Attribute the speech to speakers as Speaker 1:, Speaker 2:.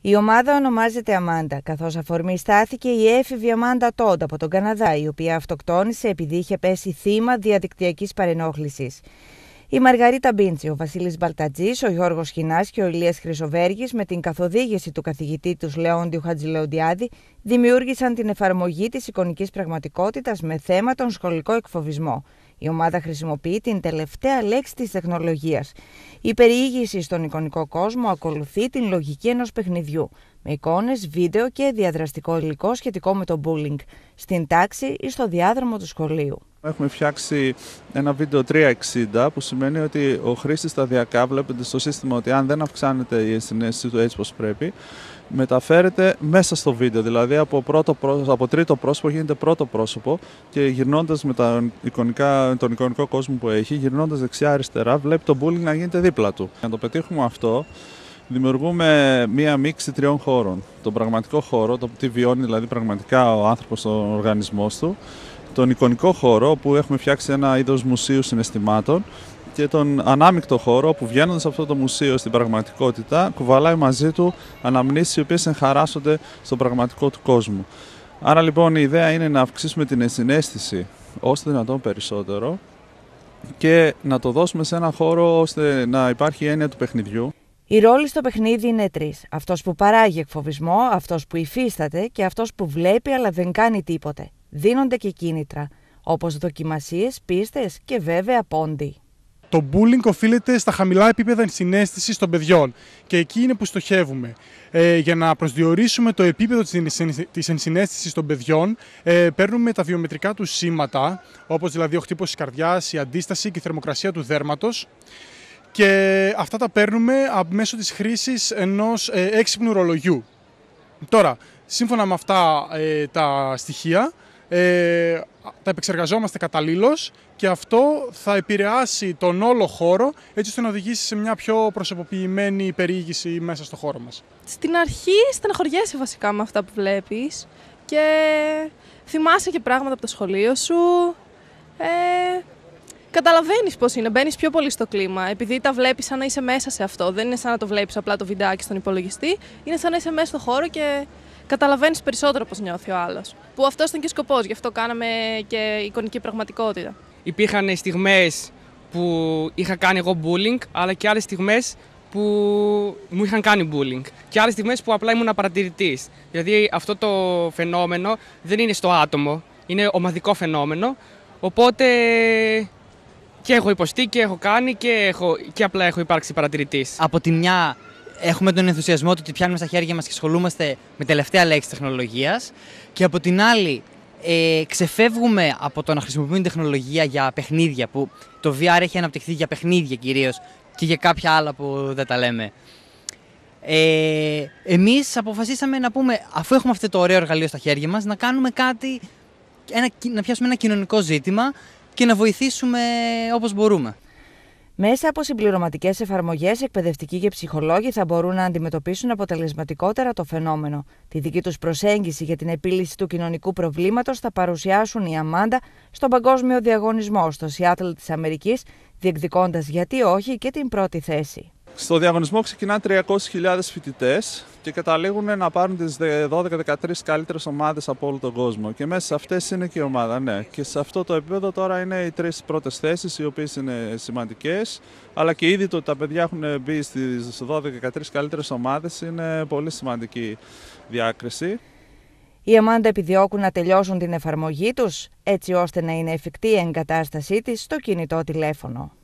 Speaker 1: Η ομάδα ονομάζεται Αμάντα, καθώς αφορμή στάθηκε η έφηβη Αμάντα Τόντα από τον Καναδά, η οποία αυτοκτόνησε επειδή είχε πέσει θύμα διαδικτυακής παρενόχλησης. Η Μαργαρίτα Μπίντσι, ο Βασίλης Μπαλτατζής, ο Γιώργος Χινάς και ο Ηλίας Χρυσοβέργης, με την καθοδήγηση του καθηγητή τους Λεόντιου Χατζηλεοντιάδη, δημιούργησαν την εφαρμογή της εικονικής πραγματικότητας με θέμα τον σχολικό εκφοβισμό. Η ομάδα χρησιμοποιεί την τελευταία λέξη της τεχνολογίας. Η περιήγηση στον εικονικό κόσμο ακολουθεί την λογική ενός παιχνιδιού, με εικόνες, βίντεο και διαδραστικό υλικό σχετικό με το bullying, στην τάξη ή στο διάδρομο του σχολείου.
Speaker 2: Έχουμε φτιάξει ένα βίντεο 360 που σημαίνει ότι ο χρήστης σταδιακά βλέπετε στο σύστημα ότι αν δεν αυξάνεται η συνέστηση του έτσι πως πρέπει μεταφέρεται μέσα στο βίντεο, δηλαδή από, πρώτο πρόσωπο, από τρίτο πρόσωπο γίνεται πρώτο πρόσωπο και γυρνώντας με τα εικονικά, τον εικονικό κόσμο που έχει, γυρνώντας δεξιά-αριστερά βλέπει το bullying να γίνεται δίπλα του. Για να το πετύχουμε αυτό δημιουργούμε μία μίξη τριών χώρων. Τον πραγματικό χώρο, το τι βιώνει δηλαδή πραγματικά ο άνθρωπος στον οργανισμό του, τον εικονικό χώρο που έχουμε φτιάξει ένα είδος μουσείου συναισθημάτων και τον ανάμεικτο χώρο που βγαίνοντας από αυτό το μουσείο στην πραγματικότητα κουβαλάει μαζί του αναμνήσεις οι οποίες εγχαράσσονται στον πραγματικό του κόσμο. Άρα λοιπόν η ιδέα είναι να αυξήσουμε την συνέστηση όσο δυνατόν περισσότερο και να το δώσουμε σε ένα χώρο ώστε να υπάρχει έννοια του παιχνιδιού.
Speaker 1: Οι ρόλοι στο παιχνίδι είναι τρεις. Αυτός που παράγει εκφοβισμό, αυτός που υφίσταται και αυτός που βλέπει αλλά δεν κάνει τίποτε. Δίνονται και κίνητρα, όπως δοκιμασίες, πίστες και βέβαια
Speaker 3: πόντι. Το bullying οφείλεται στα χαμηλά επίπεδα συνέστησης των παιδιών και εκεί είναι που στοχεύουμε. Ε, για να προσδιορίσουμε το επίπεδο της ενσυναίσθησης των παιδιών, ε, παίρνουμε τα βιομετρικά του σήματα, όπως δηλαδή ο χτύπος της καρδιάς, η αντίσταση και η θερμοκρασία του δέρματος και αυτά τα παίρνουμε μέσω της χρήσης ενός ε, έξυπνου ρολογιού. Τώρα, σύμφωνα με αυτά ε, τα στοιχεία, ε, τα επεξεργαζόμαστε καταλήλως και αυτό θα επηρεάσει τον όλο χώρο έτσι ώστε να οδηγήσει σε μια πιο προσωποποιημένη περιήγηση μέσα στο χώρο μας.
Speaker 4: Στην αρχή στεναχωριέσαι βασικά με αυτά που βλέπεις και θυμάσαι και πράγματα από το σχολείο σου. Ε, Καταλαβαίνεις πώς είναι. Μπαίνεις πιο πολύ στο κλίμα. Επειδή τα βλέπεις σαν να είσαι μέσα σε αυτό. Δεν είναι σαν να το βλέπεις απλά το βιντεάκι στον υπολογιστή. Είναι σαν να είσαι μέσα στο χώρο και καταλαβαίνεις περισσότερο πώς νιώθει ο άλλος. Που αυτό ήταν και σκοπός. Γι' αυτό κάναμε και εικονική πραγματικότητα.
Speaker 3: Υπήρχαν στιγμές που είχα κάνει εγώ bullying, αλλά και άλλες στιγμές που μου είχαν κάνει bullying. Και άλλες στιγμές που απλά ήμουν παρατηρητή. Δηλαδή αυτό το φαινόμενο δεν είναι στο άτομο. Είναι ομαδικό φαινόμενο. Οπότε και έχω υποστεί και έχω κάνει και, έχω, και απλά έχω υπάρξει παρατηρητής. Από τη μια, έχουμε τον ενθουσιασμό ότι πιάνουμε στα χέρια μας και ασχολούμαστε με τελευταία λέξη τεχνολογίας. Και από την άλλη, ε, ξεφεύγουμε από το να χρησιμοποιούμε τεχνολογία για παιχνίδια που το VR έχει αναπτυχθεί για παιχνίδια κυρίως και για κάποια άλλα που δεν τα λέμε. Ε, εμείς αποφασίσαμε να πούμε, αφού έχουμε αυτό το ωραίο εργαλείο στα χέρια μας, να κάνουμε κάτι, ένα, να πιάσουμε ένα κοινωνικό ζήτημα και να βοηθήσουμε
Speaker 1: όπως μπορούμε. Μέσα από συμπληρωματικές εφαρμογές, εκπαιδευτικοί και ψυχολόγοι θα μπορούν να αντιμετωπίσουν αποτελεσματικότερα το φαινόμενο. Τη δική τους προσέγγιση για την επίλυση του κοινωνικού προβλήματος θα παρουσιάσουν η Αμάντα στον Παγκόσμιο Διαγωνισμό στο Σιάτλ της Αμερικής, διεκδικώντας γιατί όχι και την πρώτη θέση.
Speaker 2: Στο διαγωνισμό ξεκινάνε 300.000 φοιτητές και καταλήγουν να πάρουν τις 12-13 καλύτερες ομάδες από όλο τον κόσμο. Και μέσα σε αυτές είναι και η ομάδα, ναι. Και σε αυτό το επίπεδο τώρα είναι οι τρεις πρώτες θέσεις, οι οποίες είναι σημαντικές. Αλλά και ήδη το ότι τα παιδιά έχουν μπει στις 12-13 καλύτερες ομάδες είναι πολύ σημαντική διάκριση.
Speaker 1: Η Αμάντα επιδιώκουν να τελειώσουν την εφαρμογή τους έτσι ώστε να είναι εφικτή η εγκατάστασή της στο κινητό τηλέφωνο.